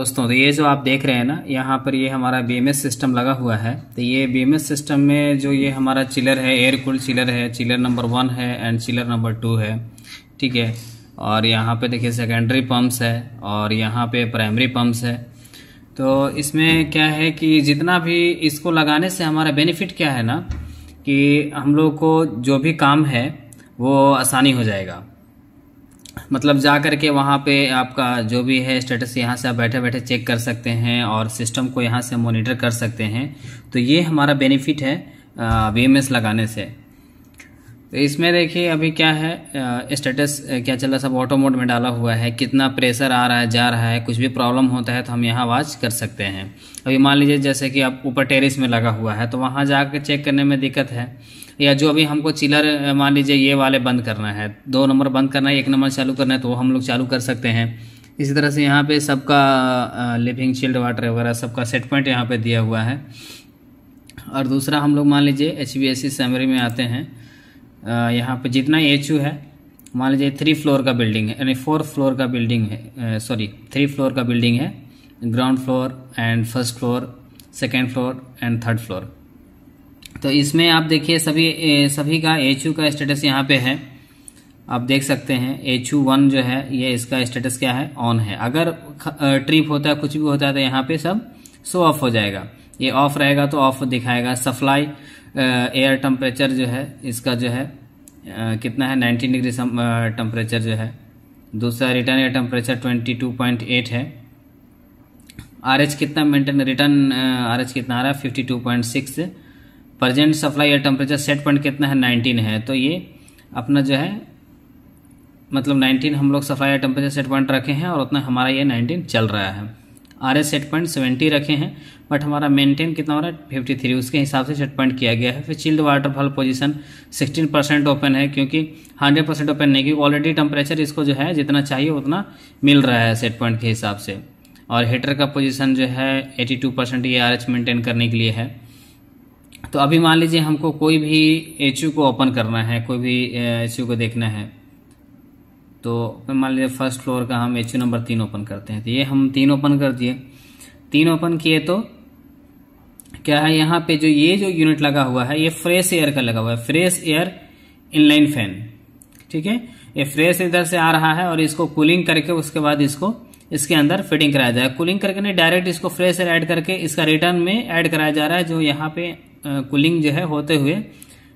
दोस्तों तो ये जो आप देख रहे हैं ना यहाँ पर ये हमारा बी सिस्टम लगा हुआ है तो ये बी सिस्टम में जो ये हमारा चिलर है एयर कूल चिलर है चिलर नंबर वन है एंड चिलर नंबर टू है ठीक है और यहाँ पे देखिए सेकेंडरी पम्प्स है और यहाँ पे प्राइमरी पम्प्स है तो इसमें क्या है कि जितना भी इसको लगाने से हमारा बेनिफिट क्या है ना कि हम लोग को जो भी काम है वो आसानी हो जाएगा मतलब जा कर के वहाँ पे आपका जो भी है स्टेटस यहाँ से आप बैठे बैठे चेक कर सकते हैं और सिस्टम को यहाँ से मॉनिटर कर सकते हैं तो ये हमारा बेनिफिट है वी लगाने से तो इसमें देखिए अभी क्या है स्टेटस क्या चल रहा है सब ऑटो मोड में डाला हुआ है कितना प्रेशर आ रहा है जा रहा है कुछ भी प्रॉब्लम होता है तो हम यहाँ वाच कर सकते हैं अभी मान लीजिए जैसे कि आप ऊपर टेरिस में लगा हुआ है तो वहाँ जा चेक करने में दिक्कत है या जो अभी हमको चिलर मान लीजिए ये वाले बंद करना है दो नंबर बंद करना है एक नंबर चालू करना है तो हम लोग चालू कर सकते हैं इसी तरह से यहाँ पे सबका लिविंग चिल्ड वाटर वगैरह सबका सेट पॉइंट यहाँ पे दिया हुआ है और दूसरा हम लोग मान लीजिए एच बी एस सी में आते हैं यहाँ पर जितना एच है मान लीजिए थ्री फ्लोर का बिल्डिंग है यानी फोर फ्लोर का बिल्डिंग है सॉरी थ्री फ्लोर का बिल्डिंग है ground floor and first floor second floor and third floor तो इसमें आप देखिए सभी सभी का एच का स्टेटस यहाँ पे है आप देख सकते हैं एच वन जो है ये इसका स्टेटस क्या है ऑन है अगर ट्रिप होता है कुछ भी होता है तो यहाँ पे सब शो ऑफ हो जाएगा ये ऑफ रहेगा तो ऑफ दिखाएगा सप्लाई एयर टेम्परेचर जो है इसका जो है आ, कितना है 19 डिग्री टेम्परेचर जो है दूसरा रिटर्न एयर टेम्परेचर 22.8 है आरएच कितना मेंटेन रिटर्न आरएच कितना आ रहा है six present supply air temperature set point कितना है नाइनटीन है तो ये अपना जो है मतलब नाइनटीन हम लोग supply air temperature set point रखे हैं और उतना हमारा ये नाइनटीन चल रहा है R S set point seventy रखे हैं बट हमारा मेंटेन कितना हो रहा है फिफ्टी थ्री उसके हिसाब से सेट पॉइंट किया गया है फिर chilled water valve position sixteen percent open है क्योंकि हंड्रेड परसेंट ओपन नहीं क्योंकि ऑलरेडी टेम्परेचर इसको जो है जितना चाहिए उतना मिल रहा है सेट पॉइंट के हिसाब से और हीटर का पोजिशन जो है एटी टू परसेंट ये आर एच मेंटेन करने के लिए है तो अभी मान लीजिए हमको कोई भी एच को ओपन करना है कोई भी एच को देखना है तो मान लीजिए फर्स्ट फ्लोर का हम एच नंबर तीन ओपन करते हैं तो ये हम तीन ओपन कर दिए तीन ओपन किए तो क्या है यहाँ पे जो ये जो यूनिट लगा हुआ है ये फ्रेश एयर का लगा हुआ है फ्रेश एयर इनलाइन फैन ठीक है ये फ्रेश इधर से आ रहा है और इसको कूलिंग करके उसके बाद इसको इसके अंदर फिटिंग कराया जाए कूलिंग करके नहीं डायरेक्ट इसको फ्रेश एयर ऐड करके इसका रिटर्न में ऐड कराया जा रहा है जो यहाँ पे कूलिंग जो है होते हुए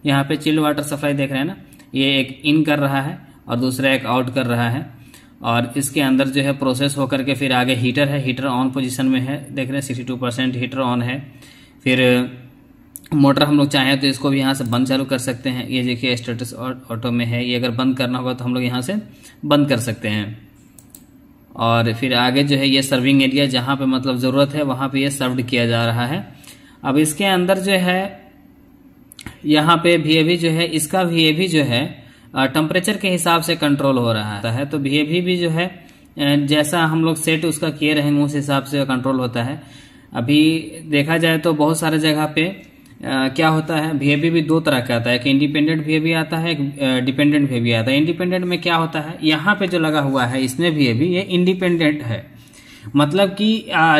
यहाँ पे चिल्ड वाटर सप्लाई देख रहे हैं ना ये एक इन कर रहा है और दूसरा एक आउट कर रहा है और इसके अंदर जो है प्रोसेस होकर के फिर आगे हीटर है हीटर ऑन पोजिशन में है देख रहे हैं sixty two percent heater on है फिर मोटर हम लोग चाहें तो इसको भी यहाँ से बंद चालू कर सकते हैं ये देखिए स्टेटस ऑटो में है ये अगर बंद करना होगा तो हम लोग यहाँ से बंद कर सकते हैं और फिर आगे जो है ये सर्विंग एरिया जहाँ पे मतलब ज़रूरत है वहाँ पे ये सर्व्ड किया जा रहा है अब इसके अंदर जो है यहाँ पे वीएवी जो है इसका वीएवी जो है टेम्परेचर के हिसाब से कंट्रोल हो रहा है तो वीएवी भी जो है जैसा हम लोग सेट उसका किए रहेंगे उस हिसाब से कंट्रोल होता है अभी देखा जाए तो बहुत सारे जगह पे आ, क्या होता है वीएवी भी दो तरह का आता है एक इंडिपेंडेंट वीएवी आता है एक डिपेंडेंट वीएवी आता है इंडिपेंडेंट में क्या होता है यहाँ पे जो लगा हुआ है इसमें एवी ये इंडिपेंडेंट है मतलब कि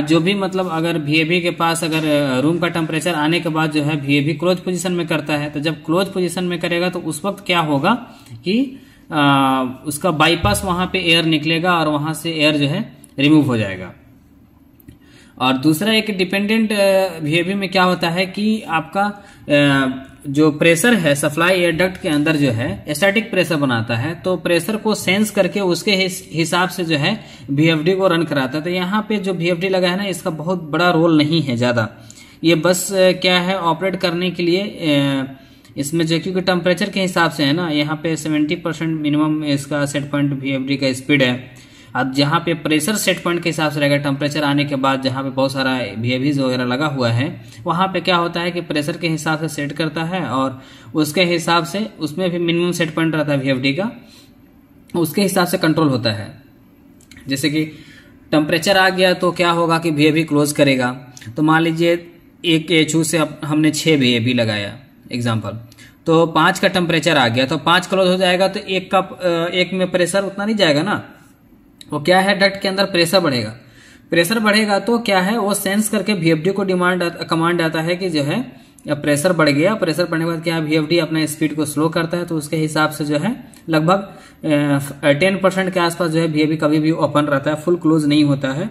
जो भी मतलब अगर वी के पास अगर रूम का टेम्परेचर आने के बाद जो है वीएबी क्लोज पोजिशन में करता है तो जब क्लोज पोजिशन में करेगा तो उस वक्त क्या होगा कि आ, उसका बाईपास वहां पे एयर निकलेगा और वहां से एयर जो है रिमूव हो जाएगा और दूसरा एक डिपेंडेंट वी में क्या होता है कि आपका जो प्रेशर है सप्लाई एयर डक्ट के अंदर जो है स्टैटिक प्रेशर बनाता है तो प्रेशर को सेंस करके उसके हिसाब से जो है वीएफडी को रन कराता है तो यहाँ पे जो वीएफडी लगा है ना इसका बहुत बड़ा रोल नहीं है ज़्यादा ये बस क्या है ऑपरेट करने के लिए इसमें जो क्योंकि टेम्परेचर के हिसाब से है ना यहाँ पे सेवेंटी परसेंट मिनिमम इसका सेट पॉइंट वी का स्पीड है अब जहाँ पे प्रेशर सेट पॉइंट के हिसाब से रहेगा टेम्परेचर आने के बाद जहाँ पे बहुत सारा वीएवीज वगैरह लगा हुआ है वहाँ पे क्या होता है कि प्रेशर के हिसाब से सेट करता है और उसके हिसाब से उसमें भी मिनिमम सेट पॉइंट रहता है वी का उसके हिसाब से कंट्रोल होता है जैसे कि टेम्परेचर आ गया तो क्या होगा कि वी क्लोज करेगा तो मान लीजिए एक एचू से हमने छः वी लगाया एग्जाम्पल तो पाँच का टेम्परेचर आ गया तो पाँच क्लोज हो जाएगा तो एक का एक में प्रेशर उतना नहीं जाएगा ना वो क्या है डट के अंदर प्रेशर बढ़ेगा प्रेशर बढ़ेगा तो क्या है वो सेंस करके वीएफडी को डिमांड कमांड आता है कि जो है प्रेशर बढ़ गया प्रेशर बढ़ने के बाद क्या वीएफडी अपना स्पीड को स्लो करता है तो उसके हिसाब से जो है लगभग टेन परसेंट के आसपास जो है वीएफडी कभी भी ओपन रहता है फुल क्लोज नहीं होता है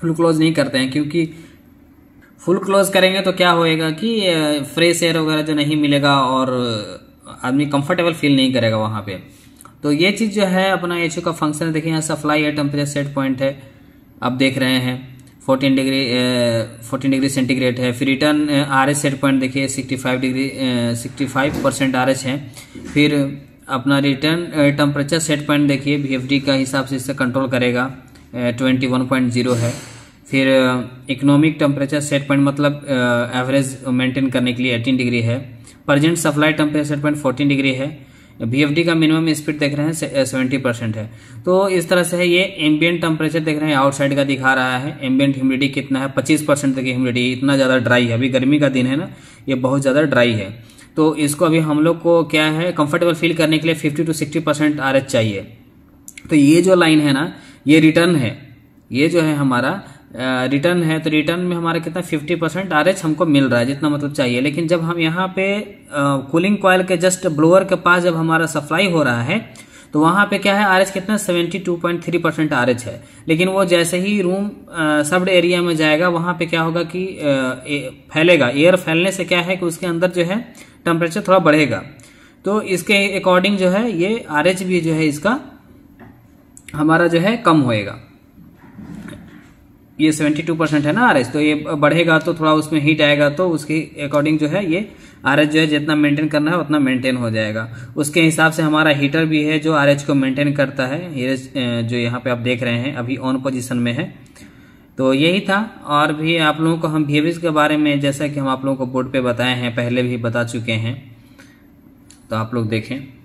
फुल क्लोज नहीं करते हैं क्योंकि फुल क्लोज करेंगे तो क्या होएगा कि फ्रेश एयर वगैरह जो नहीं मिलेगा और आदमी कंफर्टेबल फील नहीं करेगा वहां पे तो ये चीज़ जो है अपना एच का फंक्शन है देखिए यहाँ सप्लाई या टेम्परेचर सेट पॉइंट है आप देख रहे हैं fourteen degree fourteen degree centigrade है फिर return R H set point देखिए sixty five degree sixty five percent R H है फिर अपना रिटर्न टेम्परेचर सेट पॉइंट देखिए वी एफ डी का हिसाब से इससे कंट्रोल करेगा ट्वेंटी वन पॉइंट जीरो है फिर इकोनॉमिक टेम्परेचर सेट पॉइंट मतलब एवरेज मेंटेन करने के लिए एटीन डिग्री है present supply temperature set point fourteen degree है बीएफडी का मिनिमम स्पीड देख रहे हैं सेवेंटी परसेंट है तो इस तरह से है ये एम्बियंट टेम्परेचर देख रहे हैं आउटसाइड का दिखा रहा है एम्बियंट ह्यूमिडिटी कितना है पच्चीस परसेंट तक ह्यूमिडिटी इतना ज़्यादा ड्राई है अभी गर्मी का दिन है ना ये बहुत ज़्यादा ड्राई है तो इसको अभी हम लोग को क्या है कंफर्टेबल फील करने के लिए fifty two sixty percent R चाहिए तो ये जो लाइन है ना ये रिटर्न है ये जो है हमारा रिटर्न है तो रिटर्न में हमारा कितना 50 परसेंट आर हमको मिल रहा है जितना मतलब चाहिए लेकिन जब हम यहाँ पे कूलिंग कॉयल के जस्ट ब्लोअर के पास जब हमारा सप्लाई हो रहा है तो वहां पे क्या है आर कितना 72.3 परसेंट आर है लेकिन वो जैसे ही रूम सब एरिया में जाएगा वहां पे क्या होगा कि आ, फैलेगा एयर फैलने से क्या है कि उसके अंदर जो है टेम्परेचर थोड़ा बढ़ेगा तो इसके अकॉर्डिंग जो है ये आर भी जो है इसका हमारा जो है कम होएगा ये सेवेंटी टू परसेंट है ना आर तो ये बढ़ेगा तो थोड़ा उसमें हीट आएगा तो उसके अकॉर्डिंग जो है ये आर जो है जितना मेंटेन करना है उतना मेंटेन हो जाएगा उसके हिसाब से हमारा हीटर भी है जो आर को मेंटेन करता है जो यहाँ पे आप देख रहे हैं अभी ऑन पोजिशन में है तो यही था और भी आप लोगों को हम बिहेवियर्स के बारे में जैसा कि हम आप लोगों को बोर्ड पर बताए हैं पहले भी बता चुके हैं तो आप लोग देखें